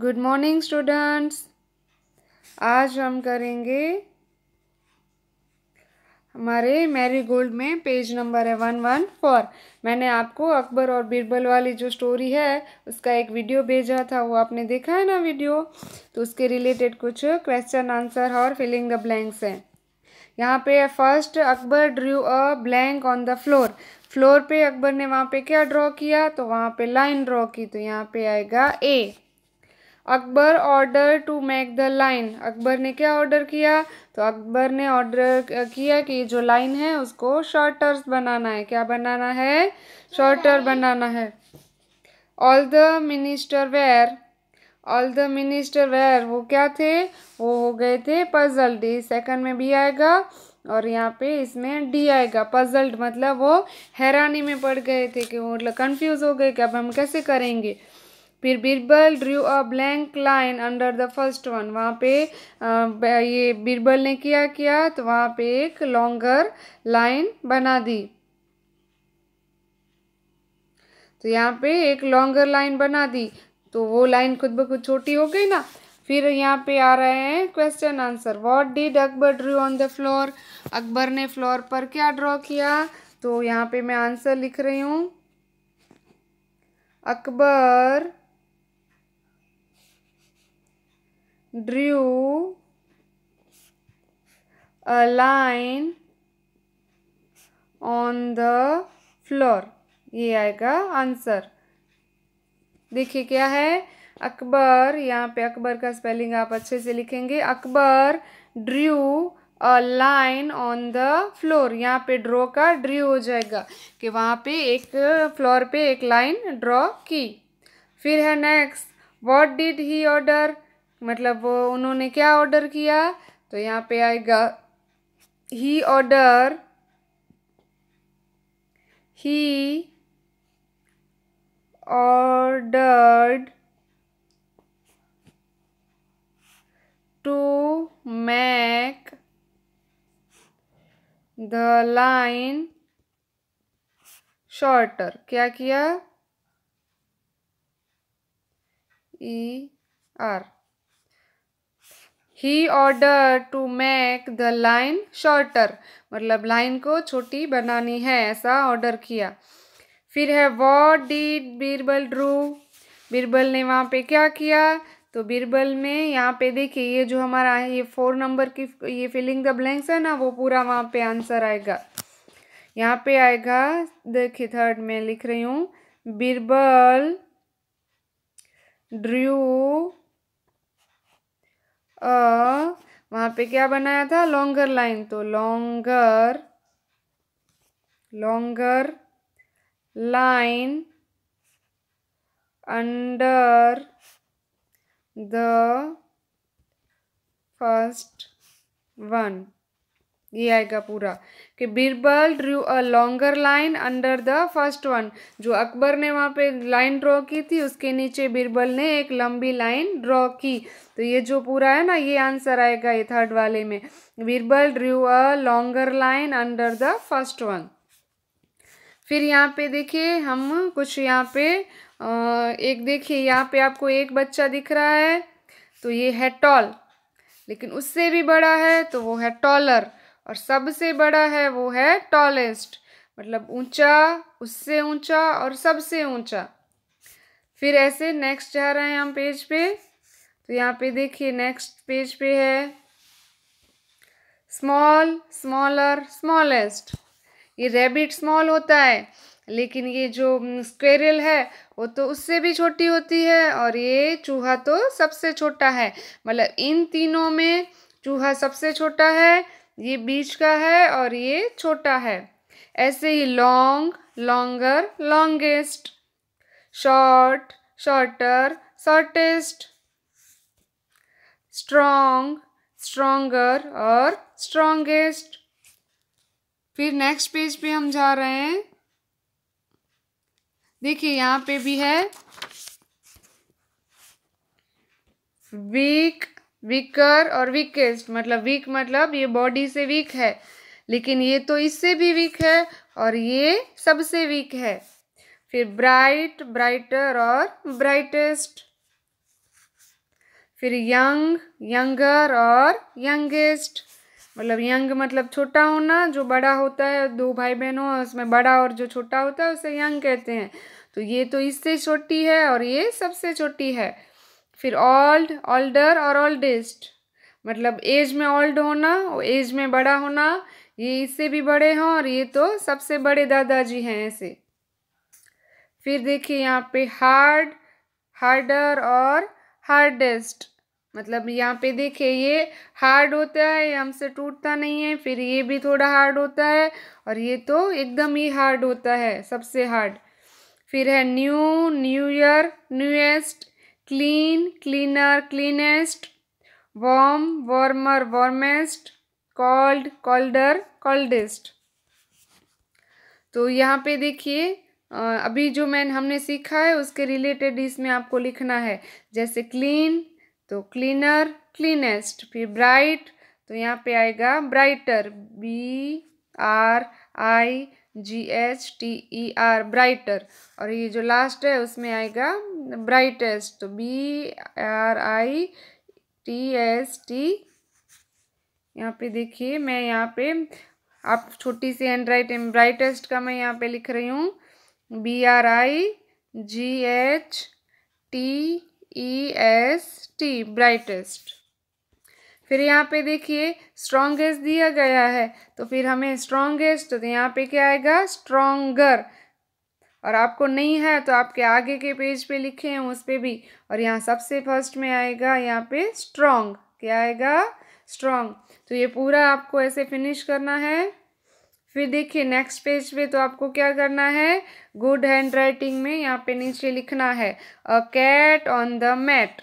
good morning students आज हम करेंगे हमारे मैरी गोल्ड में पेज नंबर है वन वन फोर मैंने आपको अकबर और बीरबल वाली जो स्टोरी है उसका एक वीडियो भेजा था वो आपने देखा है ना वीडियो तो उसके रिलेटेड कुछ क्वेश्चन आंसर और फिलिंग द ब्लैंक्स हैं यहाँ पे first Akbar drew a blank on the floor floor पे अकबर ने वहाँ पे क्या ड्रॉ किया तो वहाँ पे लाइन ड्रॉ की तो यहाँ पे आएगा A Akbar order to make the line Akbar ने क्या ऑर्डर किया तो अकबर ने ऑर्डर किया कि जो लाइन है उसको शॉर्टर्स बनाना है क्या बनाना है शॉर्टर बनाना है all the minister were all the minister were वो क्या थे वो हो गए थे पजल डी सेकंड में भी आएगा और यहाँ पे इसमें डी आएगा पजल्ड मतलब वो हैरानी में पड़ गए थे कि वो मतलब कन्फ्यूज़ हो गए कि अब हम कैसे करेंगे फिर Birbal drew a blank line under the first one वहाँ पे ये बीरबल ने क्या किया तो वहाँ पे एक लॉन्गर लाइन बना दी तो यहाँ पे एक लॉन्गर लाइन बना दी तो वो लाइन खुद ब खुद छोटी हो गई ना फिर यहाँ पे आ रहे हैं question answer what did Akbar drew on the floor Akbar ने फ्लोर पर क्या ड्रॉ किया तो यहाँ पे मैं आंसर लिख रही हूँ Akbar drew a line on the floor ये आएगा आंसर देखिए क्या है अकबर यहाँ पे अकबर का स्पेलिंग आप अच्छे से लिखेंगे Akbar drew a line on the floor यहाँ पे ड्रॉ का ड्री हो जाएगा कि वहाँ पे एक फ्लोर पे एक लाइन ड्रॉ की फिर है next what did he order मतलब उन्होंने क्या ऑर्डर किया तो यहाँ पे आएगा he order he ordered to make the line shorter क्या किया ई e आर he order to make the line shorter मतलब लाइन को छोटी बनानी है ऐसा ऑर्डर किया फिर है what did Birbal drew Birbal ने वहाँ पे क्या किया तो बीरबल में यहाँ पे देखिए ये जो हमारा ये फोर नंबर की ये फिलिंग द ब्लैंक्स है ना वो पूरा वहाँ पे आंसर आएगा यहाँ पे आएगा देखिए थर्ड में लिख रही हूँ बीरबल ड्रू अ वहाँ पे क्या बनाया था लॉन्गर लाइन तो longer longer line under the first one ये आएगा पूरा कि Birbal drew a longer line under the first one जो अकबर ने वहाँ पे लाइन ड्रॉ की थी उसके नीचे बीरबल ने एक लंबी लाइन ड्रॉ की तो ये जो पूरा है ना ये आंसर आएगा ये थर्ड वाले में Birbal drew a longer line under the first one फिर यहाँ पे देखिए हम कुछ यहाँ पे एक देखिए यहाँ पे आपको एक बच्चा दिख रहा है तो ये है टॉल लेकिन उससे भी बड़ा है तो वो है टॉलर और सबसे बड़ा है वो है टॉलेस्ट मतलब ऊंचा उससे ऊंचा और सबसे ऊंचा फिर ऐसे नेक्स्ट जा रहे हैं हम पेज पे तो यहाँ पे देखिए नेक्स्ट पेज पे है स्मॉल स्मॉलर स्मॉलेस्ट ये रेबिट स्मॉल होता है लेकिन ये जो स्क्वेरल है वो तो उससे भी छोटी होती है और ये चूहा तो सबसे छोटा है मतलब इन तीनों में चूहा सबसे छोटा है ये बीच का है और ये छोटा है ऐसे ही long longer longest short shorter shortest strong stronger और स्ट्रॉन्गेस्ट फिर नेक्स्ट पेज पे हम जा रहे हैं देखिए यहाँ पे भी है वीक वीकर और वीकेस्ट मतलब वीक मतलब ये बॉडी से वीक है लेकिन ये तो इससे भी वीक है और ये सबसे वीक है फिर ब्राइट ब्राइटर और ब्राइटेस्ट फिर यंग यंगर और यंगेस्ट मतलब यंग मतलब छोटा होना जो बड़ा होता है दो भाई बहनों उसमें बड़ा और जो छोटा होता है उसे यंग कहते हैं तो ये तो इससे छोटी है और ये सबसे छोटी है फिर ओल्ड ओल्डर और ओल्डेस्ट मतलब एज में ओल्ड होना एज में बड़ा होना ये इससे भी बड़े हैं और ये तो सबसे बड़े दादाजी हैं ऐसे फिर देखिए यहाँ पे हार्ड हार्डर और हार्डेस्ट मतलब यहाँ पे देखिए ये हार्ड होता है हमसे टूटता नहीं है फिर ये भी थोड़ा हार्ड होता है और ये तो एकदम ही हार्ड होता है सबसे हार्ड फिर है new new year newest clean cleaner cleanest warm warmer warmest cold colder coldest तो यहाँ पे देखिए अभी जो मैंने हमने सीखा है उसके रिलेटेड इसमें आपको लिखना है जैसे क्लीन तो क्लीनर क्लीनेस्ट फिर ब्राइट तो यहाँ पे आएगा brighter B R I G H T E R brighter और ये जो लास्ट है उसमें आएगा ब्राइटेस्ट तो B R I T S T यहाँ पे देखिए मैं यहाँ पे आप छोटी सी हैंड राइटिंग ब्राइटेस्ट का मैं यहाँ पे लिख रही हूँ B R I G H T E S T brightest फिर यहाँ पे देखिए स्ट्रोंगेस्ट दिया गया है तो फिर हमें स्ट्रोंगेस्ट तो यहाँ पे क्या आएगा स्ट्रोंगर और आपको नहीं है तो आपके आगे के पेज पे लिखे हैं उस पर भी और यहाँ सबसे फर्स्ट में आएगा यहाँ पे स्ट्रोंग क्या आएगा स्ट्रोंग तो ये पूरा आपको ऐसे फिनिश करना है फिर देखिए नेक्स्ट पेज पे तो आपको क्या करना है गुड हैंड राइटिंग में यहाँ पे नीचे लिखना है a cat on the mat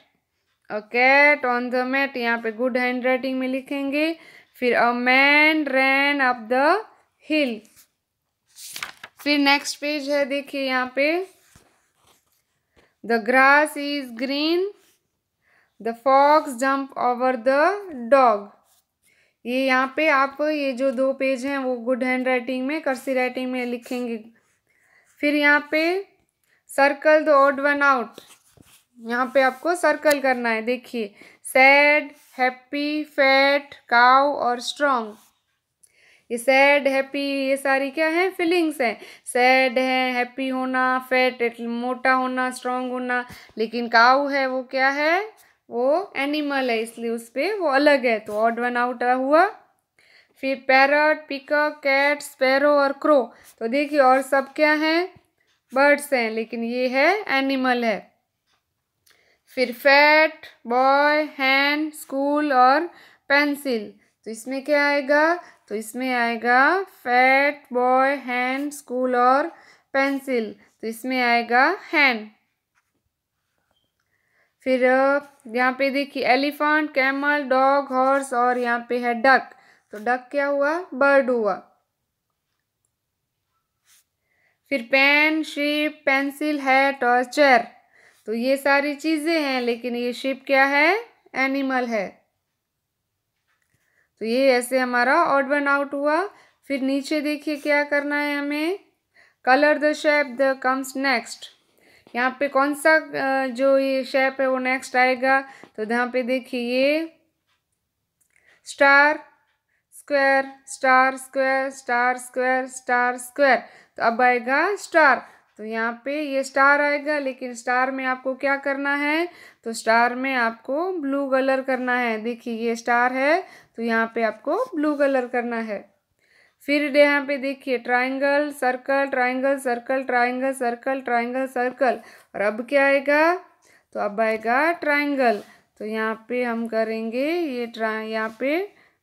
cat on the mat यहाँ पे गुड हैंड राइटिंग में लिखेंगे फिर a man ran up the hill फिर नेक्स्ट पेज है देखिए यहाँ पे the grass is green the fox jump over the dog ये यहाँ पे आप ये जो दो पेज हैं वो गुड हैंड राइटिंग में कर्सी राइटिंग में लिखेंगे फिर यहाँ पे circle the odd one out यहाँ पे आपको सर्कल करना है देखिए सैड हैप्पी फैट काउ और स्ट्रॉन्ग ये सैड हैप्पी ये सारी क्या है फीलिंग्स हैं सैड है हैप्पी होना फैट मोटा होना स्ट्रांग होना लेकिन काउ है वो क्या है वो एनिमल है इसलिए उस पर वो अलग है तो ऑड वन आउट हुआ फिर पैरट पिकअप कैट स्पैरो और क्रो तो देखिए और सब क्या हैं बर्ड्स हैं लेकिन ये है एनिमल है फिर फैट बॉय हैंड स्कूल और पेंसिल तो इसमें क्या आएगा तो इसमें आएगा फैट बॉय हैंड स्कूल और पेंसिल तो इसमें आएगा हैंड फिर यहाँ पे देखिए एलिफेंट कैमल डॉग हॉर्स और यहाँ पे है डक तो डक क्या हुआ बर्ड हुआ फिर पेन शीप पेंसिल हैट और चेयर तो ये सारी चीज़ें हैं लेकिन ये शिप क्या है एनिमल है तो ये ऐसे हमारा ऑड वन आउट हुआ फिर नीचे देखिए क्या करना है हमें colour the shape the comes next यहाँ पे कौन सा जो ये शेप है वो नेक्स्ट आएगा तो यहाँ पे देखिए ये star square star square star square star square तो अब आएगा स्टार तो यहाँ पे ये स्टार आएगा लेकिन स्टार में आपको क्या करना है तो स्टार में आपको ब्लू कलर करना है देखिए ये स्टार है तो यहाँ पे आपको ब्लू कलर करना है फिर यहाँ पे देखिए triangle circle triangle circle triangle circle triangle circle और अब क्या आएगा तो अब आएगा ट्राइंगल तो यहाँ पे हम करेंगे ये ट्रा यहाँ पे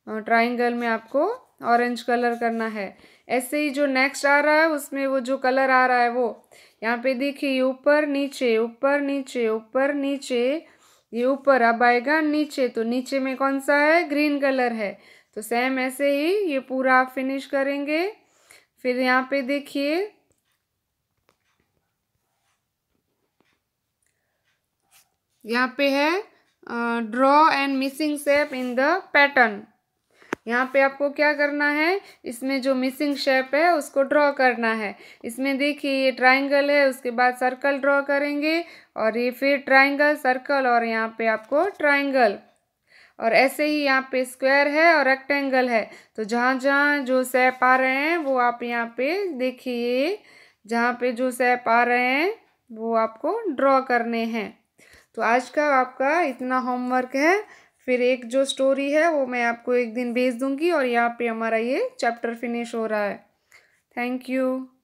ट्राइंगल में आपको ऑरेंज कलर करना है ऐसे ही जो नेक्स्ट आ रहा है उसमें वो जो कलर आ रहा है वो यहाँ पे देखिए ऊपर नीचे ऊपर नीचे ऊपर नीचे ये ऊपर अब आएगा नीचे तो नीचे में कौन सा है ग्रीन कलर है तो सेम ऐसे ही ये पूरा आप फिनिश करेंगे फिर यहाँ पे देखिए यहाँ पे है draw and missing shape in the pattern यहाँ पे आपको क्या करना है इसमें जो मिसिंग शेप है उसको ड्रॉ करना है इसमें देखिए ये ट्राइंगल है उसके बाद सर्कल ड्रॉ करेंगे और ये फिर ट्राइंगल सर्कल और यहाँ पे आपको ट्राइंगल और ऐसे ही यहाँ पे स्क्वायर है और रेक्टेंगल है तो जहाँ जहाँ जो सेप आ रहे हैं वो आप यहाँ पे देखिए जहाँ पे जो सेप आ रहे हैं वो आपको ड्रॉ करने हैं तो आज का आपका इतना होमवर्क है फिर एक जो स्टोरी है वो मैं आपको एक दिन भेज दूँगी और यहाँ पे हमारा ये चैप्टर फिनिश हो रहा है थैंक यू